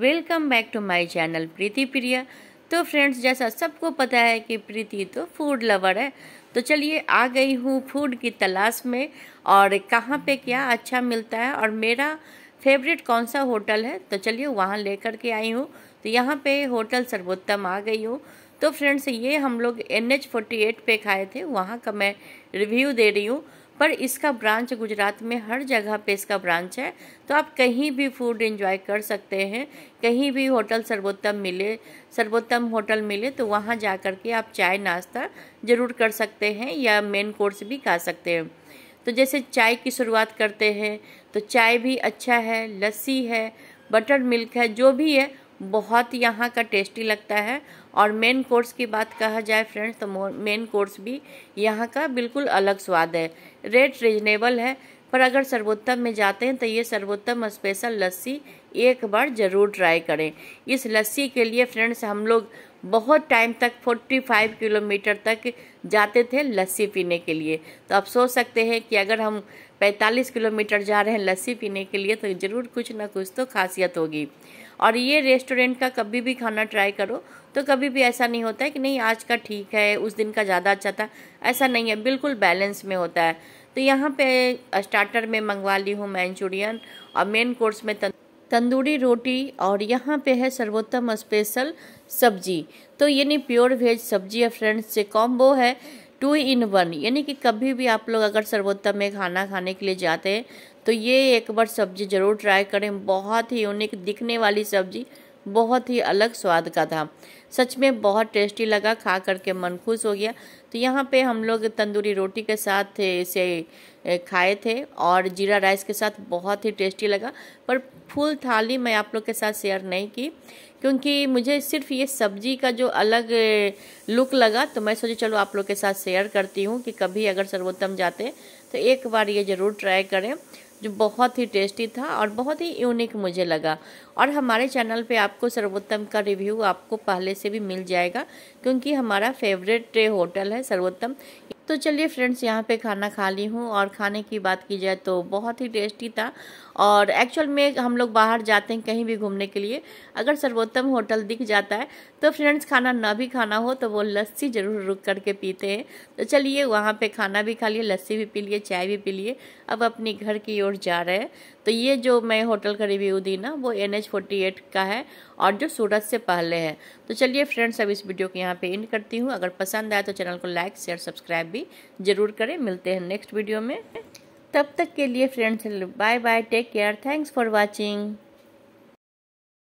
welcome back to my channel Preeti Priya तो friends जैसा सबको पता है कि प्रीति तो फूड लवर है तो चलिए आ गई हूँ फूड की तलाश में और कहाँ पे क्या अच्छा मिलता है और मेरा फेवरेट कौन सा होटल है तो चलिए वहाँ ले कर के आई हूँ तो यहाँ पे होटल सर्वोत्तम आ गई हूँ तो फ्रेंड्स ये हम लोग एन एच फोर्टी एट पे खाए थे वहाँ का मैं रिव्यू दे रही हूँ पर इसका ब्रांच गुजरात में हर जगह पे इसका ब्रांच है तो आप कहीं भी फूड एंजॉय कर सकते हैं कहीं भी होटल सर्वोत्तम मिले सर्वोत्तम होटल मिले तो वहाँ जा कर के आप चाय नाश्ता ज़रूर कर सकते हैं या मेन कोर्स भी खा सकते हैं तो जैसे चाय की शुरुआत करते हैं तो चाय भी अच्छा है लस्सी है बटर मिल्क है जो भी है बहुत यहाँ का टेस्टी लगता है और मेन कोर्स की बात कहा जाए फ्रेंड्स तो मेन कोर्स भी यहाँ का बिल्कुल अलग स्वाद है रेट रिजनेबल है पर अगर सर्वोत्तम में जाते हैं तो ये सर्वोत्तम स्पेशल लस्सी एक बार ज़रूर ट्राई करें इस लस्सी के लिए फ्रेंड्स हम लोग बहुत टाइम तक 45 किलोमीटर तक जाते थे लस्सी पीने के लिए तो आप सोच सकते हैं कि अगर हम 45 किलोमीटर जा रहे हैं लस्सी पीने के लिए तो ज़रूर कुछ ना कुछ तो खासियत होगी और ये रेस्टोरेंट का कभी भी खाना ट्राई करो तो कभी भी ऐसा नहीं होता है कि नहीं आज का ठीक है उस दिन का ज़्यादा अच्छा था ऐसा नहीं है बिल्कुल बैलेंस में होता है तो यहाँ पे स्टार्टर में मंगवा ली हूँ मैंचूरियन और मेन कोर्स में तंदूरी रोटी और यहाँ पे है सर्वोत्तम स्पेशल सब्जी तो यानी प्योर वेज सब्जी है फ्रेंड्स से कॉम्बो है टू इन वन यानी कि कभी भी आप लोग अगर सर्वोत्तम में खाना खाने के लिए जाते हैं तो ये एक बार सब्जी ज़रूर ट्राई करें बहुत ही यूनिक दिखने वाली सब्जी बहुत ही अलग स्वाद का था सच में बहुत टेस्टी लगा खा करके मन खुश हो गया तो यहाँ पे हम लोग तंदूरी रोटी के साथ इसे खाए थे और जीरा राइस के साथ बहुत ही टेस्टी लगा पर फुल थाली मैं आप लोग के साथ शेयर नहीं की क्योंकि मुझे सिर्फ ये सब्जी का जो अलग लुक लगा तो मैं सोची चलो आप लोग के साथ शेयर करती हूँ कि कभी अगर सर्वोत्तम जाते तो एक बार ये ज़रूर ट्राई करें जो बहुत ही टेस्टी था और बहुत ही यूनिक मुझे लगा और हमारे चैनल पे आपको सर्वोत्तम का रिव्यू आपको पहले से भी मिल जाएगा क्योंकि हमारा फेवरेट होटल है सर्वोत्तम तो चलिए फ्रेंड्स यहाँ पे खाना खा ली हूँ और खाने की बात की जाए तो बहुत ही टेस्टी था और एक्चुअल में हम लोग बाहर जाते हैं कहीं भी घूमने के लिए अगर सर्वोत्तम होटल दिख जाता है तो फ्रेंड्स खाना ना भी खाना हो तो वो लस्सी ज़रूर रुक करके पीते हैं तो चलिए वहाँ पे खाना भी खा लिए लस्सी भी पी लिए चाय भी पी लिए अब अपने घर की ओर जा रहे हैं तो ये जो मैं होटल का रिव्यू दी ना वो एन एच फोर्टी एट का है और जो सूरत से पहले है तो चलिए फ्रेंड्स अब इस वीडियो को यहाँ पर एंड करती हूँ अगर पसंद आए तो चैनल को लाइक शेयर सब्सक्राइब भी ज़रूर करें मिलते हैं नेक्स्ट वीडियो में तब तक के लिए friends bye bye take care thanks for watching